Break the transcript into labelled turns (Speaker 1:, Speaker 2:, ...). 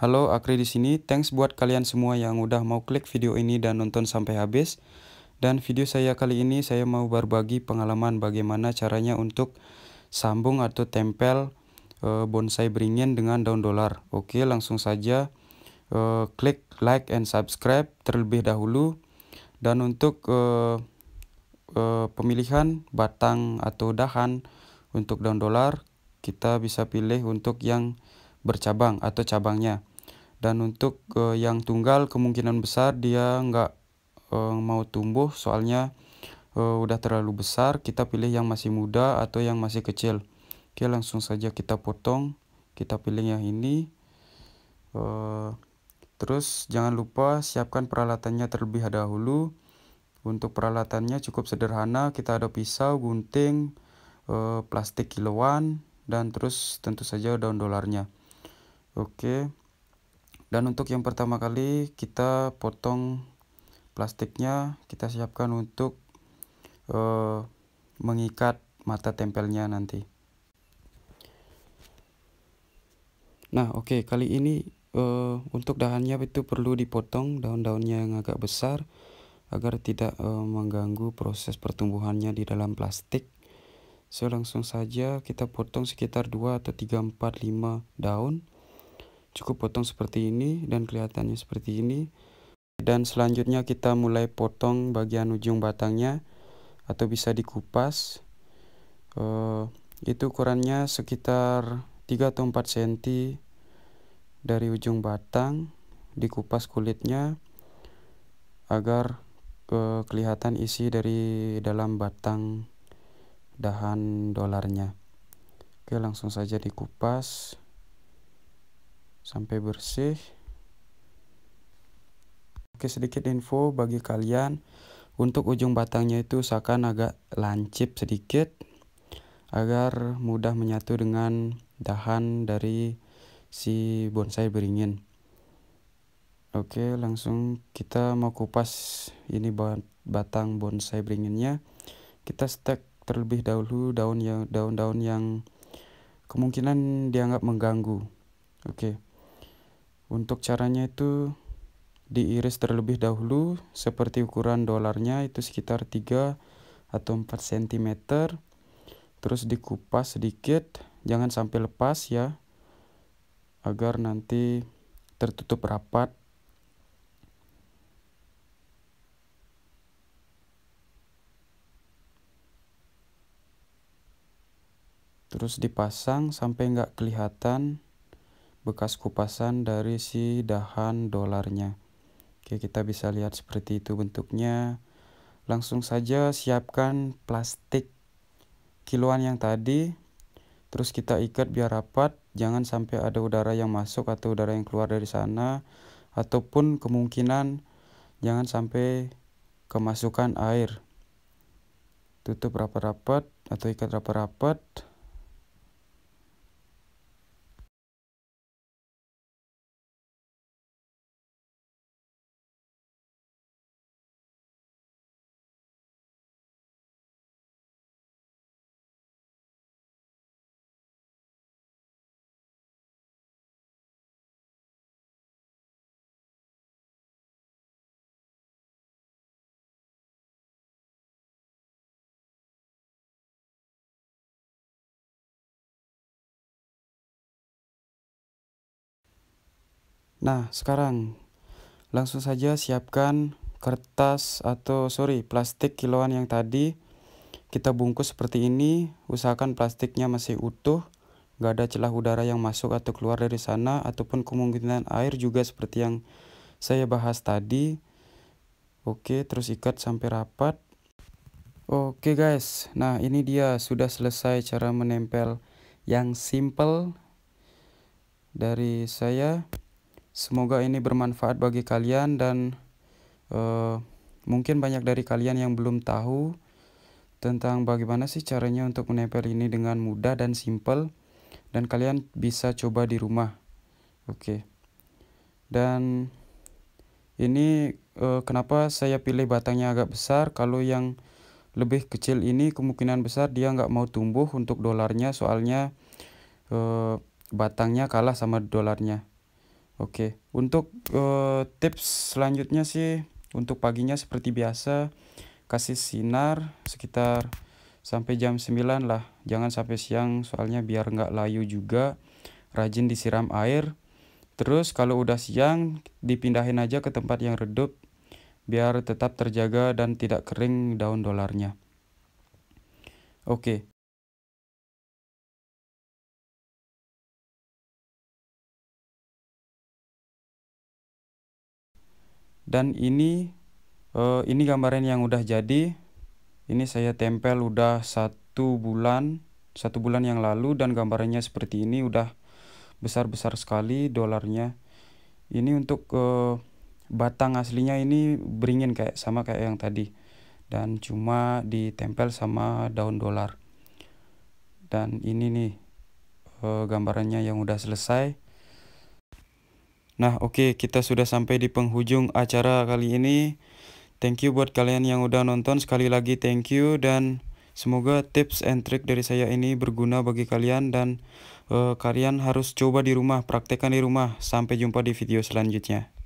Speaker 1: Halo, Akri di sini. Thanks buat kalian semua yang udah mau klik video ini dan nonton sampai habis. Dan video saya kali ini saya mau berbagi pengalaman bagaimana caranya untuk sambung atau tempel uh, bonsai beringin dengan daun dolar. Oke, langsung saja uh, klik like and subscribe terlebih dahulu. Dan untuk uh, uh, pemilihan batang atau dahan untuk daun dolar, kita bisa pilih untuk yang bercabang atau cabangnya dan untuk uh, yang tunggal kemungkinan besar dia nggak uh, mau tumbuh soalnya uh, udah terlalu besar kita pilih yang masih muda atau yang masih kecil oke langsung saja kita potong kita pilih yang ini uh, terus jangan lupa siapkan peralatannya terlebih dahulu untuk peralatannya cukup sederhana kita ada pisau gunting uh, plastik kiloan dan terus tentu saja daun dolarnya oke dan untuk yang pertama kali kita potong plastiknya kita siapkan untuk uh, mengikat mata tempelnya nanti nah oke okay, kali ini uh, untuk dahannya itu perlu dipotong daun-daunnya yang agak besar agar tidak eh, mengganggu proses pertumbuhannya di dalam plastik so langsung saja kita potong sekitar 2 atau 3 4 5 daun cukup potong seperti ini dan kelihatannya seperti ini dan selanjutnya kita mulai potong bagian ujung batangnya atau bisa dikupas uh, itu ukurannya sekitar 3 atau 4 cm dari ujung batang dikupas kulitnya agar uh, kelihatan isi dari dalam batang dahan dolarnya oke langsung saja dikupas sampai bersih oke sedikit info bagi kalian untuk ujung batangnya itu usahakan agak lancip sedikit agar mudah menyatu dengan dahan dari si bonsai beringin oke langsung kita mau kupas ini batang bonsai beringinnya kita stek terlebih dahulu daun yang daun-daun yang kemungkinan dianggap mengganggu oke okay. Untuk caranya itu diiris terlebih dahulu seperti ukuran dolarnya itu sekitar 3 atau 4 cm. Terus dikupas sedikit, jangan sampai lepas ya. Agar nanti tertutup rapat. Terus dipasang sampai nggak kelihatan bekas kupasan dari si dahan dolarnya. Oke, kita bisa lihat seperti itu bentuknya. Langsung saja siapkan plastik kiloan yang tadi. Terus kita ikat biar rapat, jangan sampai ada udara yang masuk atau udara yang keluar dari sana ataupun kemungkinan jangan sampai kemasukan air. Tutup rapat-rapat atau ikat rapat-rapat. Nah, sekarang langsung saja siapkan kertas atau sorry plastik kiloan yang tadi kita bungkus seperti ini. Usahakan plastiknya masih utuh, nggak ada celah udara yang masuk atau keluar dari sana ataupun kemungkinan air juga seperti yang saya bahas tadi. Oke, terus ikat sampai rapat. Oke guys, nah ini dia sudah selesai cara menempel yang simple dari saya. Semoga ini bermanfaat bagi kalian dan uh, mungkin banyak dari kalian yang belum tahu tentang bagaimana sih caranya untuk menempel ini dengan mudah dan simple dan kalian bisa coba di rumah. Oke. Okay. Dan ini uh, kenapa saya pilih batangnya agak besar kalau yang lebih kecil ini kemungkinan besar dia nggak mau tumbuh untuk dolarnya soalnya uh, batangnya kalah sama dolarnya Oke, untuk uh, tips selanjutnya sih untuk paginya seperti biasa kasih sinar sekitar sampai jam 9 lah. Jangan sampai siang soalnya biar nggak layu juga. Rajin disiram air. Terus kalau udah siang dipindahin aja ke tempat yang redup biar tetap terjaga dan tidak kering daun dolarnya. Oke, dan ini uh, ini gambaran yang udah jadi ini saya tempel udah satu bulan satu bulan yang lalu dan gambarannya seperti ini udah besar-besar sekali dolarnya ini untuk uh, batang aslinya ini beringin kayak sama kayak yang tadi dan cuma ditempel sama daun dolar dan ini nih eh, gambarannya yang udah selesai Nah, oke, okay, kita sudah sampai di penghujung acara kali ini. Thank you buat kalian yang udah nonton. Sekali lagi thank you dan semoga tips and trick dari saya ini berguna bagi kalian dan uh, kalian harus coba di rumah, praktekkan di rumah. Sampai jumpa di video selanjutnya.